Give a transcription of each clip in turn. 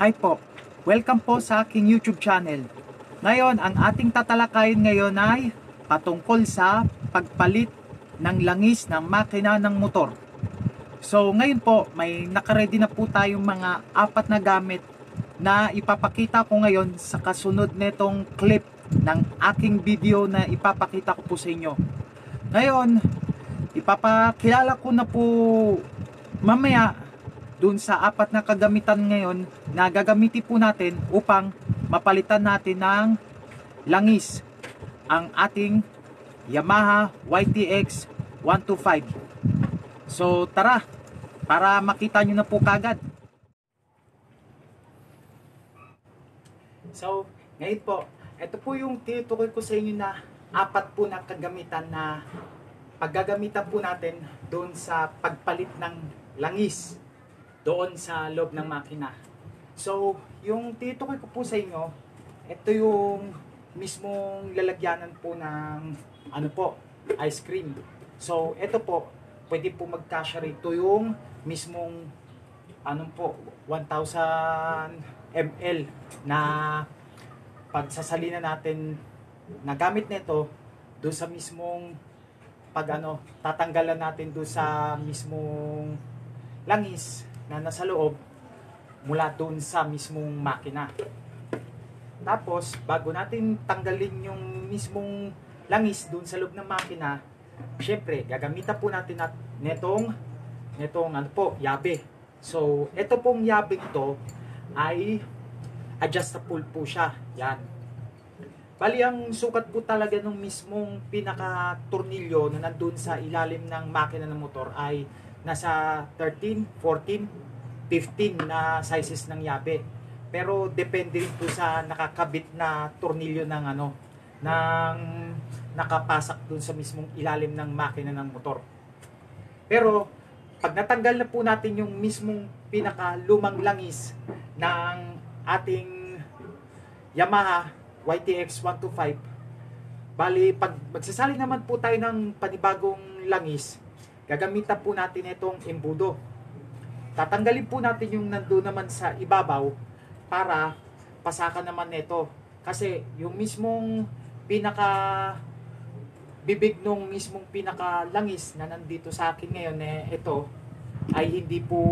Hi po, welcome po sa aking YouTube channel. Ngayon, ang ating tatalakayin ngayon ay patungkol sa pagpalit ng langis ng makina ng motor. So ngayon po, may nakaredy na po tayong mga apat na gamit na ipapakita ko ngayon sa kasunod nitong clip ng aking video na ipapakita ko po sa inyo. Ngayon, ipapakilala ko na po mamaya doon sa apat na kagamitan ngayon na gagamitin po natin upang mapalitan natin ng langis ang ating Yamaha YTX 125. So tara, para makita nyo na po kagad. So, ngayon po, ito po yung tinutukoy ko sa inyo na apat po na kagamitan na paggagamitan po natin doon sa pagpalit ng langis doon sa loob ng makina. So, yung titukoy ko po sa inyo, ito yung mismong lalagyanan po ng ano po, ice cream. So, ito po, pwede po mag magkasya rito yung mismong anong po, 1,000 ml na pagsasalina natin na gamit nito doon sa mismong pag ano, tatanggalan natin doon sa mismong langis na nasa loob mula doon sa mismong makina. Tapos, bago natin tanggalin yung mismong langis doon sa loob ng makina, syempre, gagamitan po natin at netong, netong ano po, yabe. So, ito pong yabe ito ay adjustable po siya. Yan. Bali, ang sukat po talaga ng mismong pinaka-tornilyo na nandun sa ilalim ng makina ng motor ay nasa 13, 14, 15 na sizes ng yabe. Pero depende rin po sa nakakabit na tornilyo ng ano ng nakapasak dun sa mismong ilalim ng makina ng motor. Pero pag natanggal na po natin yung mismong pinaka lumang langis ng ating Yamaha YTX 125, bali pag magsasali naman po tayo ng panibagong langis, Gagamitan po natin itong embudo. Tatanggalin po natin yung nandoon naman sa ibabaw para pasakan naman nito. Kasi yung mismong pinaka bibig nung mismong pinaka langis na nandito sa akin ngayon eh, ito ay hindi po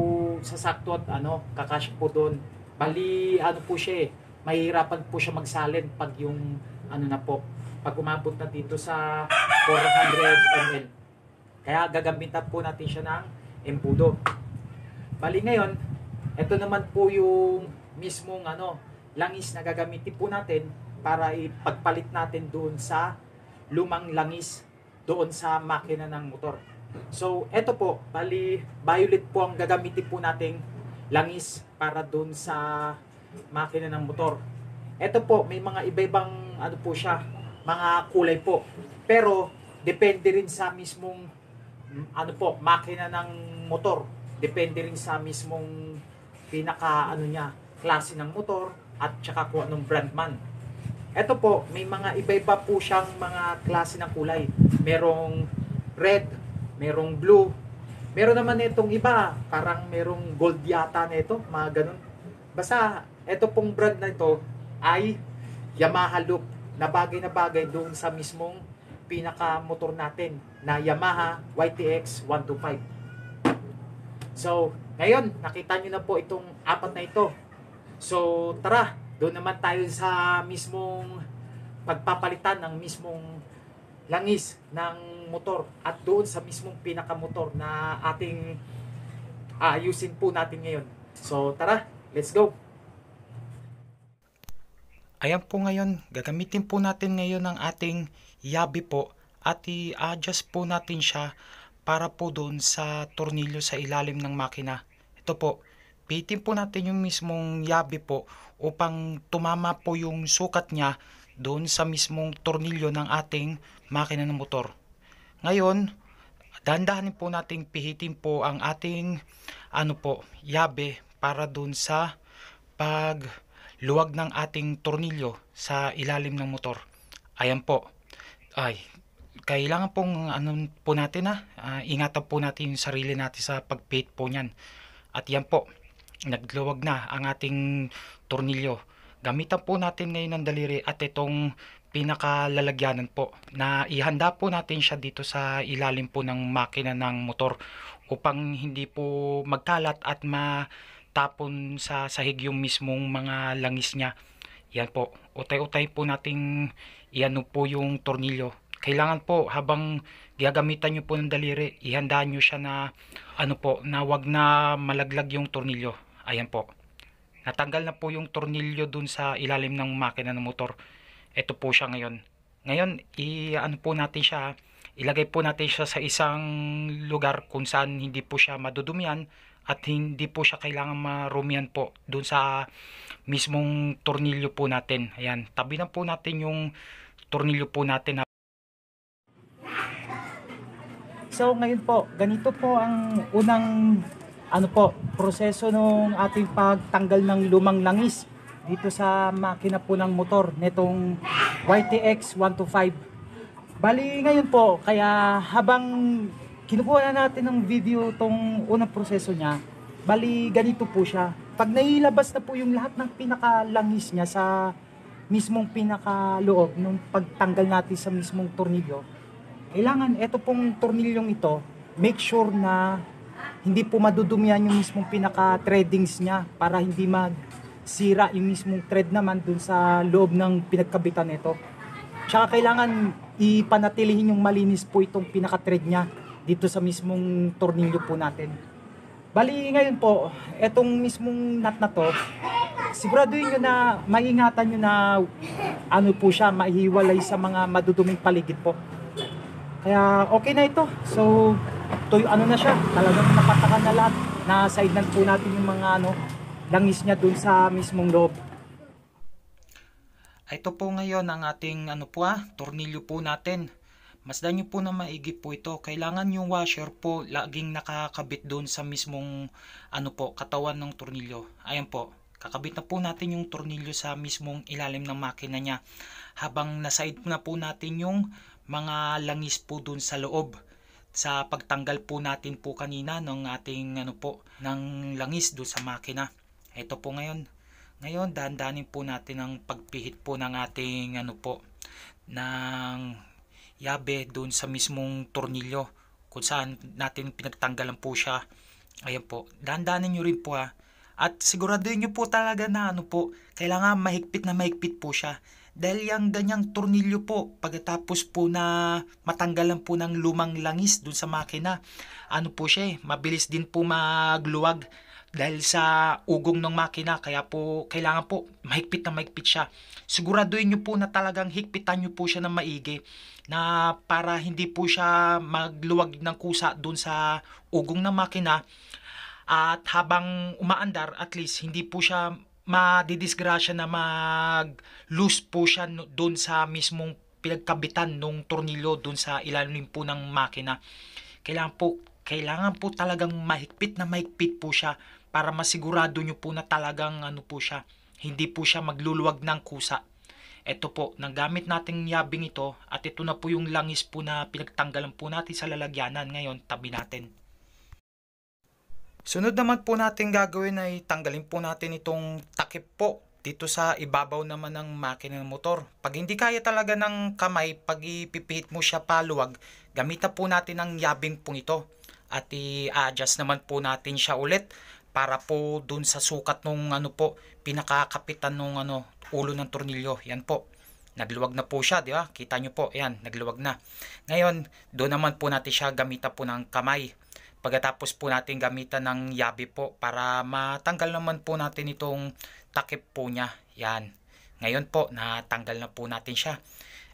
sasakto at ano, kakash po doon. Bali, ano po siya eh, mahirapan po siya magsalin pag yung ano na po, pag umabot na dito sa 400 ml. Kaya gagamitan po natin siya ng embudo. Bali ngayon, ito naman po yung mismong ano, langis na gagamitin po natin para ipagpalit natin doon sa lumang langis doon sa makina ng motor. So, ito po, bali violet po ang gagamitin po nating langis para doon sa makina ng motor. Ito po, may mga iba-ibang ano po siya, mga kulay po. Pero depende rin sa mismong ano po, makina ng motor. Depende rin sa mismong pinaka ano niya, klase ng motor at saka kung anong brand man. Ito po, may mga iba-iba po siyang mga klase ng kulay. Merong red, merong blue, meron naman nitong iba, parang merong gold yata nito, mga ganun. Basta, ito pong brand na ito ay Yamaha Loop na bagay na bagay doon sa mismong pinaka motor natin na Yamaha YTX 125. So, ngayon, nakita nyo na po itong apat na ito. So, tara, doon naman tayo sa mismong pagpapalitan ng mismong langis ng motor at doon sa mismong pinakamotor na ating aayusin po natin ngayon. So tara, let's go! Ayan po ngayon, gagamitin po natin ngayon ang ating yabi po at i-adjust po natin siya para po doon sa tornilyo sa ilalim ng makina. Ito po, pitin po natin yung mismong yabi po upang tumama po yung sukat niya doon sa mismong tornilyo ng ating makina ng motor. Ngayon, dandahanin po nating pihitin po ang ating ano po, yabe para doon sa pagluwag ng ating tornilyo sa ilalim ng motor. Ayan po ay kailangan pong ano po natin ha, uh, ah, ingatan po natin yung sarili natin sa pagpaint po niyan. At yan po, nagluwag na ang ating tornilyo. Gamitan po natin ngayon ng daliri at itong pinakalalagyanan po na ihanda po natin siya dito sa ilalim po ng makina ng motor upang hindi po magkalat at matapon sa sahig yung mismong mga langis niya. Yan po, utay-utay po nating iano po yung tornilyo. Kailangan po habang gagamitan nyo po ng daliri, ihandaan nyo siya na ano po, na wag na malaglag yung tornilyo. Ayan po. Natanggal na po yung tornilyo dun sa ilalim ng makina ng motor. Ito po siya ngayon. Ngayon, i-ano po natin siya, ilagay po natin siya sa isang lugar kung saan hindi po siya madudumihan at hindi po siya kailangan marumihan po doon sa mismong tornilyo po natin. Ayan, tabi na po natin yung tornilyo po natin. So ngayon po, ganito po ang unang ano po, proseso ng ating pagtanggal ng lumang langis dito sa makina po ng motor nitong YTX 125. Bali ngayon po, kaya habang kinukuha na natin ng video tong unang proseso niya. Bali, ganito po siya. Pag nailabas na po yung lahat ng pinakalangis niya sa mismong pinakaloob nung pagtanggal natin sa mismong tornilyo, kailangan ito pong tornilyong ito, make sure na hindi po madudumihan yung mismong pinaka-threadings niya para hindi magsira yung mismong thread naman dun sa loob ng pinagkabitan nito. Tsaka kailangan ipanatilihin yung malinis po itong pinaka-thread niya dito sa mismong tornilyo po natin. Bali ngayon po, etong mismong nut na to, siguraduhin nyo na maingatan nyo na ano po siya, maihiwalay sa mga maduduming paligid po. Kaya okay na ito. So, to ano na siya, talagang napatakan na lahat. Nasaidan po natin yung mga ano, langis niya dun sa mismong loob. Ito po ngayon ang ating ano po ah, tornilyo po natin. Masdan nyo po na maigi po ito. Kailangan yung washer po laging nakakabit doon sa mismong ano po, katawan ng tornilyo. Ayan po. Kakabit na po natin yung tornilyo sa mismong ilalim ng makina niya. Habang nasaid na po natin yung mga langis po doon sa loob sa pagtanggal po natin po kanina ng ating ano po ng langis doon sa makina. Ito po ngayon. Ngayon dandanin po natin ang pagpihit po ng ating ano po ng yabe doon sa mismong tornilyo kung saan natin pinagtanggalan po siya. Ayan po, dandanin nyo rin po ha. At siguraduhin nyo po talaga na ano po, kailangan mahigpit na mahigpit po siya. Dahil yung ganyang tornilyo po, pagkatapos po na matanggalan po ng lumang langis doon sa makina, ano po siya eh, mabilis din po magluwag dahil sa ugong ng makina kaya po kailangan po mahigpit na mahigpit siya siguraduhin nyo po na talagang higpitan nyo po siya ng maigi na para hindi po siya magluwag ng kusa doon sa ugong ng makina at habang umaandar at least hindi po siya madidisgrasya na mag loose po siya doon sa mismong pinagkabitan ng tornilyo doon sa ilalim po ng makina kailangan po kailangan po talagang mahigpit na mahigpit po siya para masigurado nyo po na talagang ano po siya, hindi po siya magluluwag ng kusa. Ito po, nagamit nating yabing ito at ito na po yung langis po na pinagtanggalan po natin sa lalagyanan ngayon, tabi natin. Sunod naman po natin gagawin ay tanggalin po natin itong takip po dito sa ibabaw naman ng makina ng motor. Pag hindi kaya talaga ng kamay, pag ipipihit mo siya paluwag, gamitan po natin ang yabing pong ito at i-adjust naman po natin siya ulit para po dun sa sukat nung ano po pinakakapitan ng ano ulo ng tornilyo yan po nagluwag na po siya di ba kita nyo po yan nagluwag na ngayon doon naman po natin siya gamitan po ng kamay pagkatapos po natin gamitan ng yabi po para matanggal naman po natin itong takip po niya yan ngayon po natanggal na po natin siya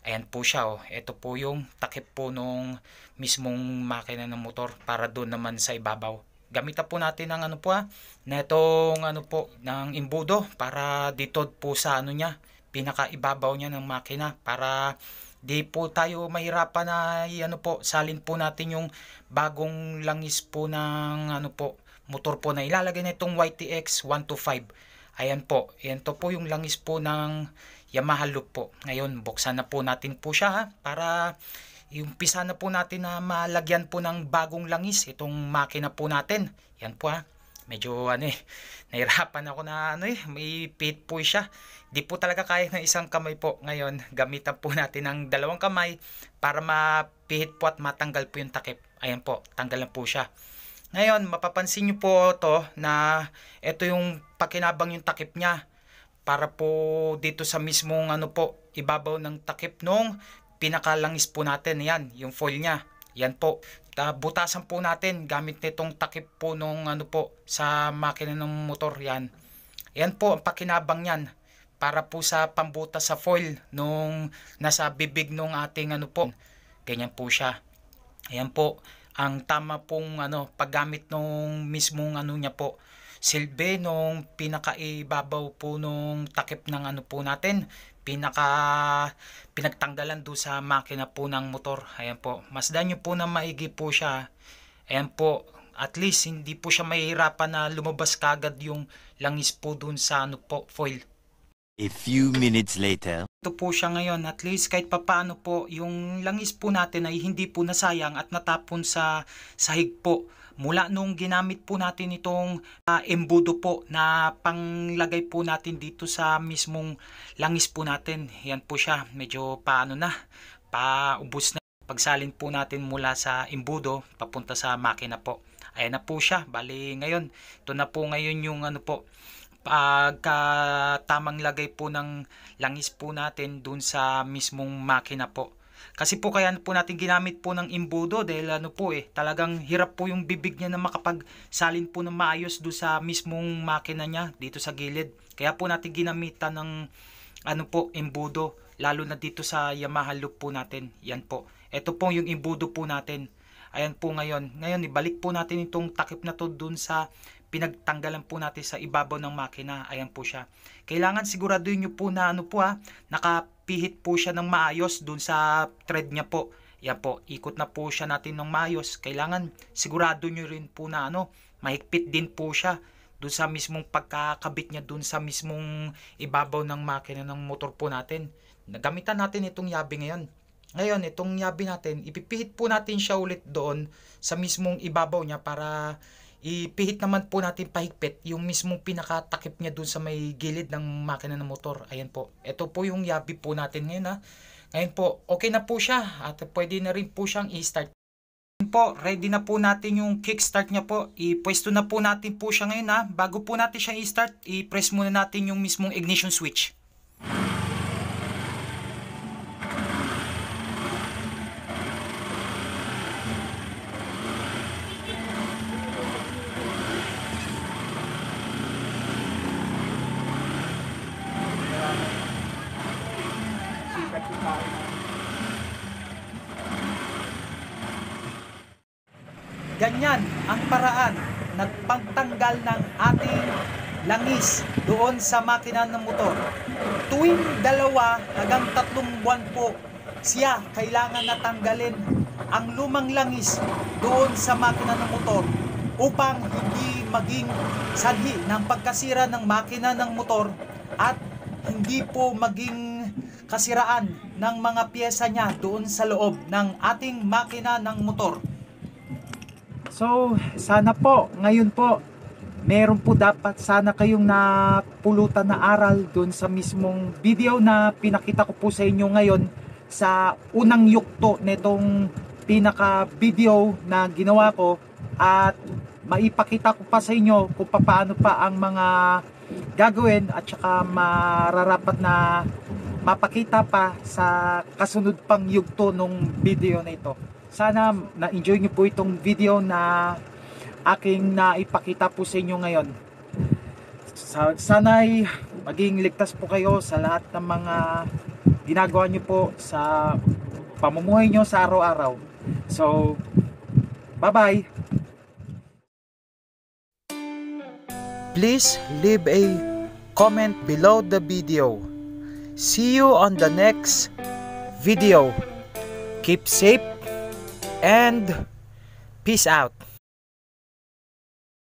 ayan po siya oh ito po yung takip po nung mismong makina ng motor para doon naman sa ibabaw gamitan po natin ng ano po ah, netong ano po, ng imbudo para dito po sa ano niya, pinakaibabaw niya ng makina para di po tayo mahirapan na ano po, salin po natin yung bagong langis po ng ano po, motor po na ilalagay na itong YTX 125. Ayan po, ayan to po yung langis po ng Yamaha loop po. Ngayon, buksan na po natin po siya ha, para Iumpisa na po natin na malagyan po ng bagong langis itong makina po natin. Yan po ha. Ah. Medyo ano eh, nahirapan ako na ano eh, may pit po siya. Di po talaga kaya ng isang kamay po. Ngayon, gamitan po natin ng dalawang kamay para mapihit po at matanggal po yung takip. Ayan po, tanggal na po siya. Ngayon, mapapansin nyo po to na ito yung pakinabang yung takip niya para po dito sa mismong ano po, ibabaw ng takip nung pinakalangis po natin yan yung foil niya yan po uh, butasan po natin gamit nitong takip po nung ano po sa makina ng motor yan yan po ang pakinabang yan para po sa pambuta sa foil nung nasa bibig nung ating ano po ganyan po siya yan po ang tama pong ano paggamit nung mismong ano niya po silbi nung pinakaibabaw po nung takip ng ano po natin pinaka pinagtanggalan do sa makina po ng motor ayan po masdan nyo po na maigi po siya ayan po at least hindi po siya mahihirapan na lumabas kagad yung langis po dun sa ano po foil A few minutes later. Ito po siya ngayon at least kahit papaano po yung langis po natin ay hindi po nasayang at natapon sa sahig po mula nung ginamit po natin itong uh, embudo po na panglagay po natin dito sa mismong langis po natin yan po siya medyo paano na paubos na pagsalin po natin mula sa imbudo papunta sa makina po ayan na po siya bali ngayon ito na po ngayon yung ano po pagkatamang uh, lagay po ng langis po natin dun sa mismong makina po kasi po kaya po natin ginamit po ng imbudo dahil ano po eh, talagang hirap po yung bibig niya na makapagsalin po ng maayos do sa mismong makina niya dito sa gilid. Kaya po natin ginamitan ng ano po, imbudo lalo na dito sa Yamaha loop po natin. Yan po. Ito po yung imbudo po natin. Ayan po ngayon. Ngayon, ibalik po natin itong takip na to dun sa pinagtanggalan po natin sa ibabaw ng makina. Ayan po siya. Kailangan siguraduhin nyo po na ano po ha, nakapihit po siya ng maayos dun sa thread niya po. Yan po, ikot na po siya natin ng maayos. Kailangan sigurado nyo rin po na ano, mahigpit din po siya dun sa mismong pagkakabit niya dun sa mismong ibabaw ng makina ng motor po natin. Nagamitan natin itong yabi ngayon. Ngayon, itong yabi natin, ipipihit po natin siya ulit doon sa mismong ibabaw niya para ipihit naman po natin pahigpit yung mismong pinakatakip niya dun sa may gilid ng makina ng motor. Ayan po. Ito po yung yabi po natin ngayon ha. Ngayon po, okay na po siya at pwede na rin po siyang i-start. po, ready na po natin yung kickstart niya po. Ipwesto na po natin po siya ngayon ha. Bago po natin siya i-start, i-press muna natin yung mismong ignition switch. buwis doon sa makina ng motor. Tuwing dalawa hanggang tatlong buwan po siya kailangan natanggalin ang lumang langis doon sa makina ng motor upang hindi maging sanhi ng pagkasira ng makina ng motor at hindi po maging kasiraan ng mga pyesa niya doon sa loob ng ating makina ng motor. So, sana po ngayon po meron po dapat sana kayong napulutan na aral doon sa mismong video na pinakita ko po sa inyo ngayon sa unang yukto nitong pinaka video na ginawa ko at maipakita ko pa sa inyo kung paano pa ang mga gagawin at saka mararapat na mapakita pa sa kasunod pang yugto nung video na ito. Sana na-enjoy nyo po itong video na aking naipakita po sa inyo ngayon. Sana'y maging ligtas po kayo sa lahat ng mga ginagawa nyo po sa pamumuhay nyo sa araw-araw. So, bye-bye! Please leave a comment below the video. See you on the next video. Keep safe and peace out.